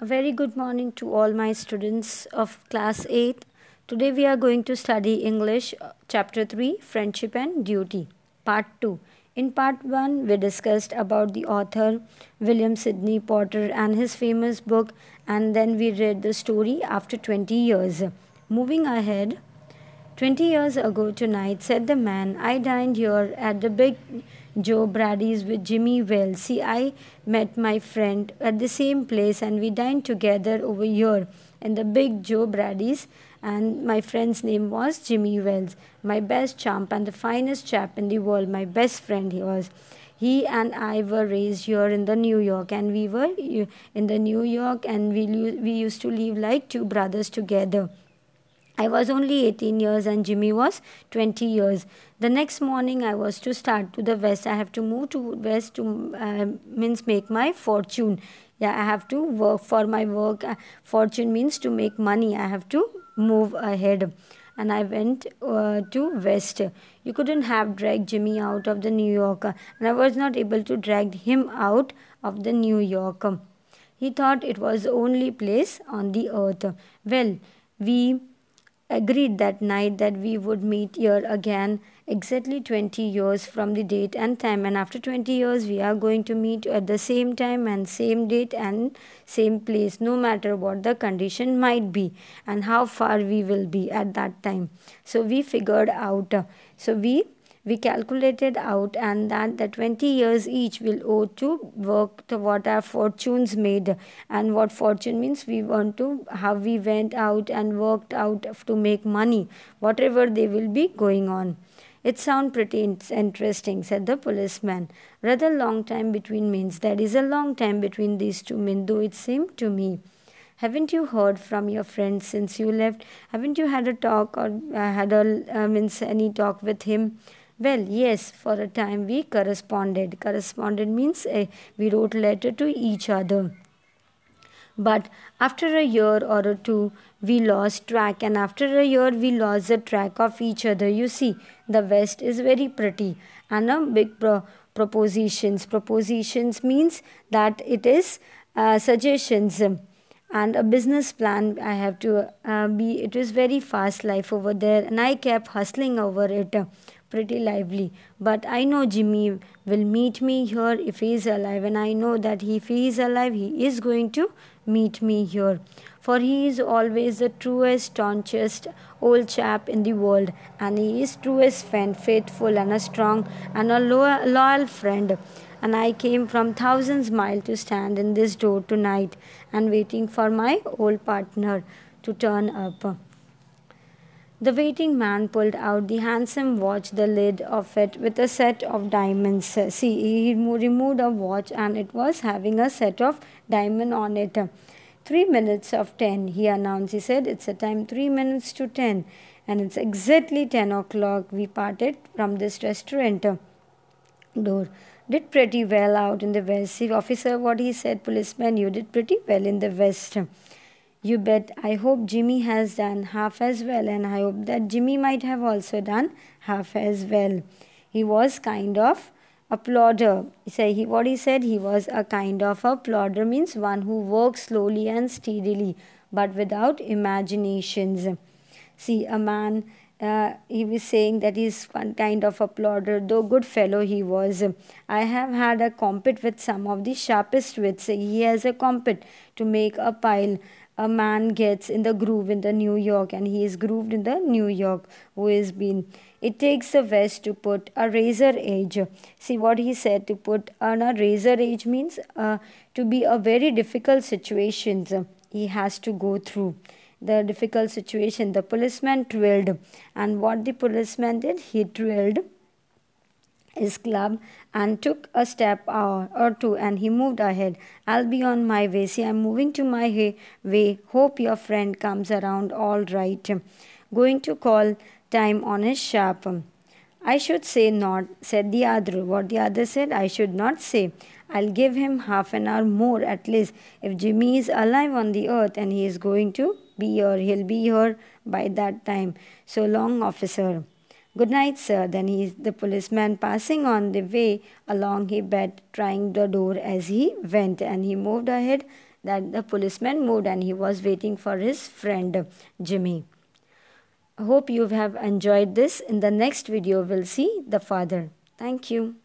A very good morning to all my students of class 8. Today we are going to study English uh, chapter 3 Friendship and Duty part 2. In part 1 we discussed about the author William Sidney Potter and his famous book and then we read the story after 20 years. Moving ahead 20 years ago tonight said the man I dined here at the big Joe Brady's with Jimmy Wells. See, I met my friend at the same place and we dined together over here in the big Joe Brady's and my friend's name was Jimmy Wells. My best chump and the finest chap in the world. My best friend he was. He and I were raised here in the New York and we were uh, in the New York and we, we used to live like two brothers together. I was only 18 years and Jimmy was 20 years. The next morning I was to start to the west. I have to move to west to uh, means make my fortune. Yeah, I have to work for my work. Uh, fortune means to make money. I have to move ahead and I went uh, to West. You couldn't have dragged Jimmy out of the New Yorker, and I was not able to drag him out of the New Yorker. He thought it was the only place on the earth. Well, we agreed that night that we would meet here again exactly 20 years from the date and time and after 20 years we are going to meet at the same time and same date and same place no matter what the condition might be and how far we will be at that time so we figured out uh, so we we calculated out and that the 20 years each will owe to work to what our fortunes made and what fortune means we want to how we went out and worked out to make money whatever they will be going on it sounds pretty interesting, said the policeman. Rather long time between means. There is a long time between these two men, though it seemed to me. Haven't you heard from your friend since you left? Haven't you had a talk or uh, had a uh, means any talk with him? Well, yes, for a time we corresponded. Corresponded means uh, we wrote letter to each other. But after a year or two, we lost track and after a year we lost the track of each other. You see, the West is very pretty and a big pro propositions. Propositions means that it is uh, suggestions and a business plan I have to uh, be. It was very fast life over there and I kept hustling over it pretty lively. But I know Jimmy will meet me here if he is alive and I know that if he is alive, he is going to meet me here. For he is always the truest, staunchest old chap in the world and he is truest friend, faithful and a strong and a loyal, loyal friend. And I came from thousands miles to stand in this door tonight and waiting for my old partner to turn up. The waiting man pulled out the handsome watch, the lid of it with a set of diamonds. See, he removed a watch and it was having a set of diamond on it. Three minutes of ten, he announced. He said, it's a time three minutes to ten and it's exactly ten o'clock. We parted from this restaurant door. Did pretty well out in the west. See, officer, what he said, policeman, you did pretty well in the west. You bet. I hope Jimmy has done half as well and I hope that Jimmy might have also done half as well. He was kind of a plodder. Say he what he said he was a kind of a plodder means one who works slowly and steadily but without imaginations. See a man uh, he was saying that he's one kind of a plodder, though good fellow he was. I have had a compit with some of the sharpest wits. He has a compit to make a pile a man gets in the groove in the New York and he is grooved in the New York Who has been. It takes a vest to put a razor edge. See what he said to put on a razor edge means uh, to be a very difficult situations he has to go through. The difficult situation the policeman twirled and what the policeman did he twirled his club and took a step or two and he moved ahead. I'll be on my way. See, I'm moving to my way. Hope your friend comes around all right. Going to call time on his sharp. I should say not, said the other. What the other said, I should not say. I'll give him half an hour more at least. If Jimmy is alive on the earth and he is going to be here, he'll be here by that time. So long, officer. Good night, sir. Then he, the policeman passing on the way along, he bed trying the door as he went and he moved ahead. That the policeman moved and he was waiting for his friend Jimmy. Hope you have enjoyed this. In the next video, we'll see the father. Thank you.